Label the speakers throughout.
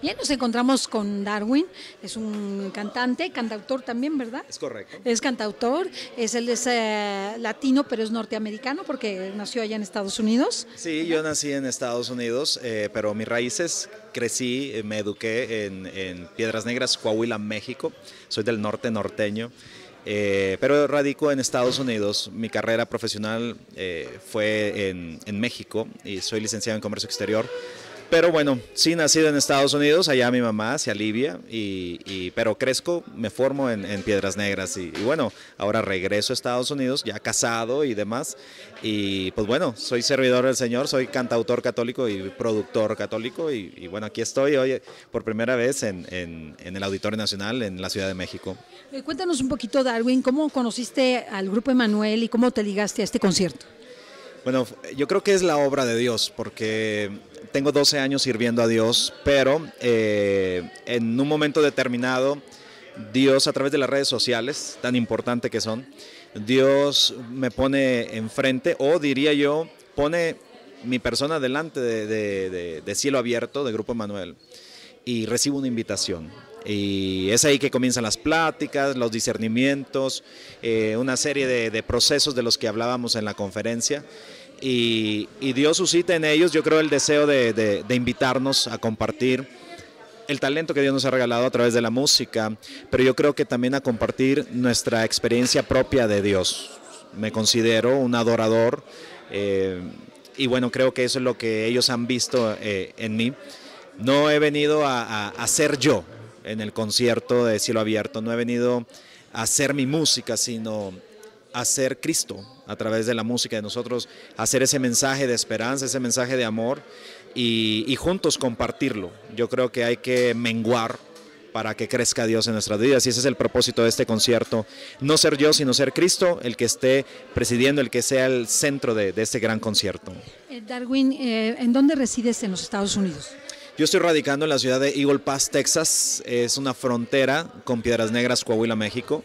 Speaker 1: Bien, nos encontramos con Darwin, es un cantante, cantautor también, ¿verdad? Es correcto. Es cantautor, es él es eh, latino, pero es norteamericano porque nació allá en Estados Unidos.
Speaker 2: Sí, yo nací en Estados Unidos, eh, pero mis raíces crecí, eh, me eduqué en, Piedras Negras, Coahuila, México. Soy del norte norteño. pero radico en Estados Unidos, mi carrera profesional fue en México y soy licenciado en Comercio Exterior, pero bueno, sí, nacido en Estados Unidos, allá mi mamá se alivia, y, pero crezco, me formo en, Piedras Negras y, bueno, ahora regreso a Estados Unidos, ya casado y demás. Y pues bueno, soy servidor del Señor, soy cantautor católico y productor católico y, bueno, aquí estoy hoy por primera vez en, en, el Auditorio Nacional en la Ciudad de México.
Speaker 1: Eh, cuéntanos un poquito, Darwin, ¿cómo conociste al grupo Emanuel y cómo te ligaste a este concierto?
Speaker 2: Bueno, yo creo que es la obra de Dios, porque tengo 12 años sirviendo a Dios, pero eh, en un momento determinado, Dios a través de las redes sociales, tan importante que son, Dios me pone enfrente, o diría yo, pone mi persona delante de, Cielo Abierto, de Grupo Manuel, y recibo una invitación. Y es ahí que comienzan las pláticas, los discernimientos, eh, una serie de, de procesos de los que hablábamos en la conferencia y, Dios suscita en ellos, yo creo, el deseo de, invitarnos a compartir el talento que Dios nos ha regalado a través de la música, pero yo creo que también a compartir nuestra experiencia propia de Dios. Me considero un adorador eh, y bueno, creo que eso es lo que ellos han visto eh, en mí. No he venido a, a, ser yo en el concierto de Cielo Abierto, no he venido a hacer mi música, sino hacer Cristo a través de la música de nosotros, hacer ese mensaje de esperanza, ese mensaje de amor y, juntos compartirlo. Yo creo que hay que menguar para que crezca Dios en nuestras vidas y ese es el propósito de este concierto. No ser yo, sino ser Cristo el que esté presidiendo, el que sea el centro de, este gran concierto.
Speaker 1: Eh, Darwin, eh, ¿en dónde resides en los Estados Unidos?
Speaker 2: Yo estoy radicando en la ciudad de Eagle Pass, Texas. Es una frontera con Piedras Negras, Coahuila, México.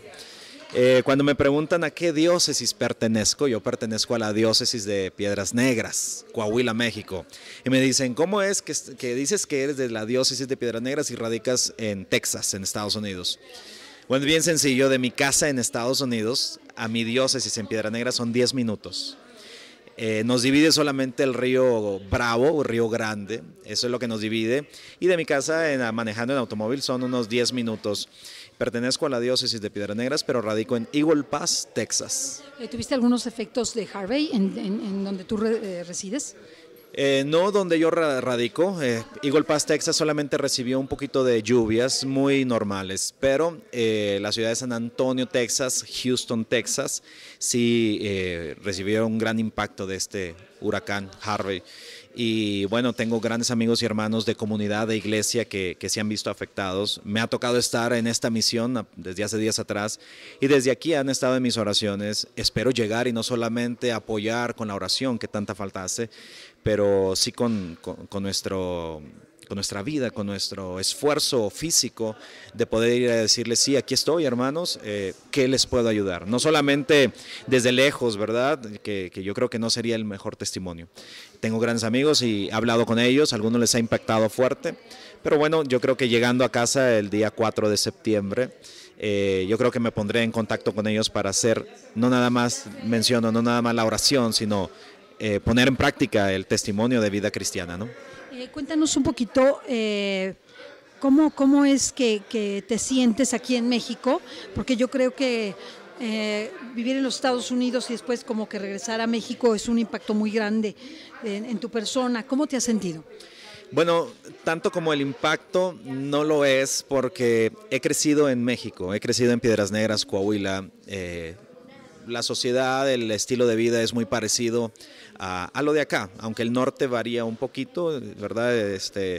Speaker 2: Eh, cuando me preguntan a qué diócesis pertenezco, yo pertenezco a la diócesis de Piedras Negras, Coahuila, México. Y me dicen, ¿cómo es que, dices que eres de la diócesis de Piedras Negras y radicas en Texas, en Estados Unidos? Bueno, bien sencillo, de mi casa en Estados Unidos a mi diócesis en Piedras Negras son 10 minutos. Eh, nos divide solamente el río Bravo o Río Grande, eso es lo que nos divide. Y de mi casa manejando en automóvil son unos 10 minutos. Pertenezco a la diócesis de Piedras Negras, pero radico en Eagle Pass, Texas.
Speaker 1: Eh, ¿Tuviste algunos efectos de Harvey en, donde tú eh, resides?
Speaker 2: Eh, no donde yo radico, Eagle Pass, Texas solamente recibió un poquito de lluvias muy normales, pero la ciudad de San Antonio, Texas, Houston, Texas, sí recibieron un gran impacto de este huracán Harvey. Y bueno, tengo grandes amigos y hermanos de comunidad, de iglesia que, se han visto afectados. Me ha tocado estar en esta misión desde hace días atrás y desde aquí han estado en mis oraciones. Espero llegar y no solamente apoyar con la oración que tanta falta hace, pero sí con nuestro con nuestra vida, con nuestro esfuerzo físico, de poder ir a decirles, sí, aquí estoy hermanos, eh, ¿qué les puedo ayudar? No solamente desde lejos, ¿verdad? Que, yo creo que no sería el mejor testimonio. Tengo grandes amigos y he hablado con ellos, algunos les ha impactado fuerte, pero bueno, yo creo que llegando a casa el día 4 de septiembre, eh, yo creo que me pondré en contacto con ellos para hacer, no nada más menciono, no nada más la oración, sino eh, poner en práctica el testimonio de vida cristiana, ¿no?
Speaker 1: Eh, cuéntanos un poquito eh, cómo, cómo es que, te sientes aquí en México, porque yo creo que eh, vivir en los Estados Unidos y después como que regresar a México es un impacto muy grande en, tu persona. ¿Cómo te has sentido?
Speaker 2: Bueno, tanto como el impacto no lo es porque he crecido en México, he crecido en Piedras Negras, Coahuila, eh, la sociedad, el estilo de vida es muy parecido a, lo de acá, aunque el norte varía un poquito, ¿verdad? Este,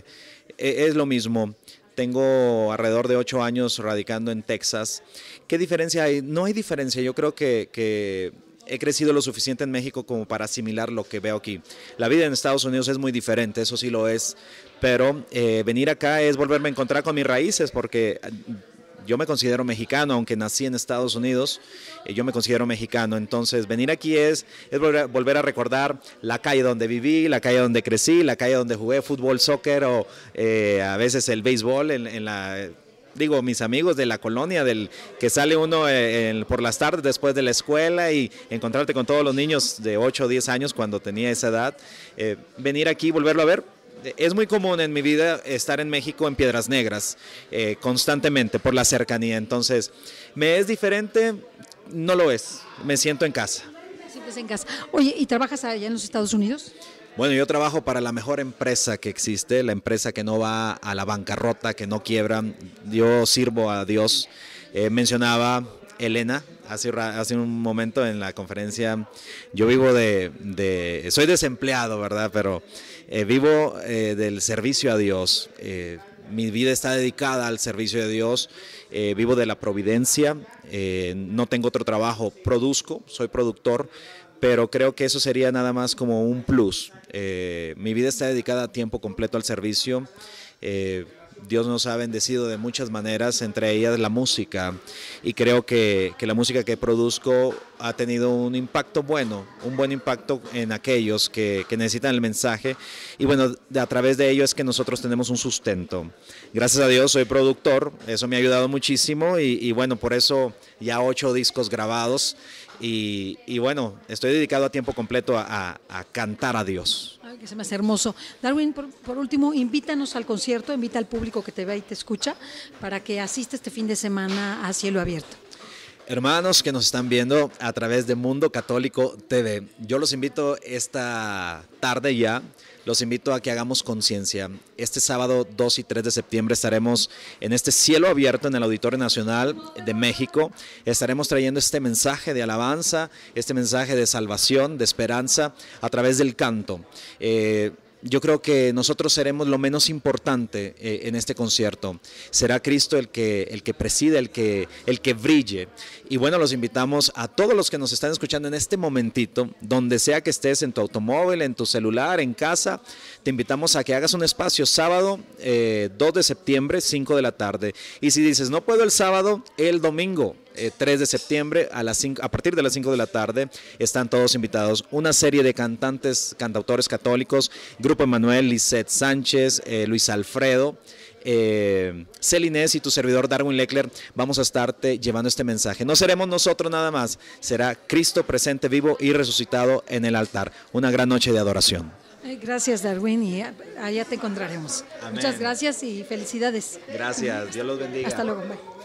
Speaker 2: e, es lo mismo. Tengo alrededor de ocho años radicando en Texas. ¿Qué diferencia hay? No hay diferencia. Yo creo que, he crecido lo suficiente en México como para asimilar lo que veo aquí. La vida en Estados Unidos es muy diferente, eso sí lo es, pero eh, venir acá es volverme a encontrar con mis raíces porque yo me considero mexicano, aunque nací en Estados Unidos, eh, yo me considero mexicano. Entonces, venir aquí es, es volver, a recordar la calle donde viví, la calle donde crecí, la calle donde jugué fútbol, soccer o eh, a veces el béisbol en, la digo, mis amigos de la colonia, del que sale uno eh, por las tardes después de la escuela y encontrarte con todos los niños de 8 o 10 años cuando tenía esa edad, venir aquí volverlo a ver, es muy común en mi vida estar en México en Piedras Negras eh, constantemente por la cercanía. Entonces, ¿me es diferente? No lo es. Me siento en casa.
Speaker 1: Sientes en casa. Oye, ¿y trabajas allá en los Estados Unidos?
Speaker 2: Bueno, yo trabajo para la mejor empresa que existe, la empresa que no va a la bancarrota, que no quiebra. Yo sirvo a Dios. Eh, mencionaba Elena hace, hace un momento en la conferencia. Yo vivo de, soy desempleado, ¿verdad? Pero eh, vivo eh, del servicio a Dios. Eh, mi vida está dedicada al servicio de Dios, vivo de la providencia, no tengo otro trabajo, produzco, soy productor, pero creo que eso sería nada más como un plus. mi vida está dedicada a tiempo completo al servicio. Dios nos ha bendecido de muchas maneras, entre ellas la música. Y creo que, la música que produzco ha tenido un impacto bueno, un buen impacto en aquellos que, necesitan el mensaje. Y bueno, a través de ello es que nosotros tenemos un sustento. Gracias a Dios soy productor, eso me ha ayudado muchísimo y, bueno, por eso ya ocho discos grabados. Y, bueno, estoy dedicado a tiempo completo a cantar a Dios
Speaker 1: que se me hace hermoso. Darwin, por, último, invítanos al concierto, invita al público que te ve y te escucha para que asista este fin de semana a Cielo Abierto.
Speaker 2: Hermanos que nos están viendo a través de Mundo Católico TV, yo los invito esta tarde ya, los invito a que hagamos conciencia. Este sábado 2 y 3 de septiembre estaremos en este cielo abierto en el Auditorio Nacional de México. Estaremos trayendo este mensaje de alabanza, este mensaje de salvación, de esperanza, a través del canto. Eh, yo creo que nosotros seremos lo menos importante eh, en este concierto. Será Cristo el que, el que preside, el que, el que brille. Y bueno, los invitamos a todos los que nos están escuchando en este momentito, donde sea que estés, en tu automóvil, en tu celular, en casa, te invitamos a que hagas un espacio sábado 2 eh, de septiembre, 5 de la tarde. Y si dices, no puedo el sábado, el domingo 3 eh, de septiembre a, las a partir de las 5 de la tarde. Están todos invitados. Una serie de cantantes, cantautores católicos, Grupo Emanuel, Lisette Sánchez, eh, Luis Alfredo. Eh, y tu servidor Darwin Leckler vamos a estarte llevando este mensaje. No seremos nosotros nada más, será Cristo presente, vivo y resucitado en el altar. Una gran noche de adoración.
Speaker 1: Gracias Darwin y allá te encontraremos. Muchas gracias y felicidades. Gracias,
Speaker 2: Dios los bendiga. Hasta
Speaker 1: luego.